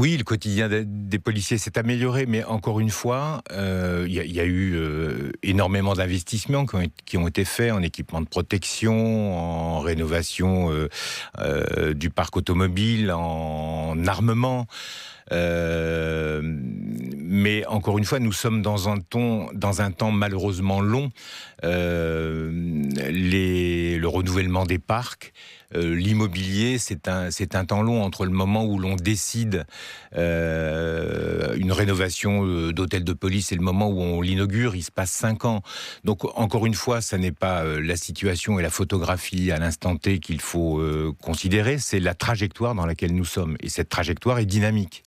Oui, le quotidien des policiers s'est amélioré, mais encore une fois, euh, il y, a eu euh, énormément d'investissements qui, ont été faits en équipement de protection, en rénovation euh, du parc automobile, en armement. mais encore une fois, nous sommes dans un, ton, dans un temps malheureusement long. les le renouvellement des parcs. Euh, l'immobilier, c'est un, un, temps long entre le moment où l'on décide euh, une rénovation euh, d'hôtel de police et le moment où on l'inaugure. Il se passe cinq ans. Donc, encore une fois, ce n'est pas la situation et la photographie à l'instant T qu'il faut considérer, c'est la trajectoire dans laquelle nous sommes. Et cette trajectoire est dynamique.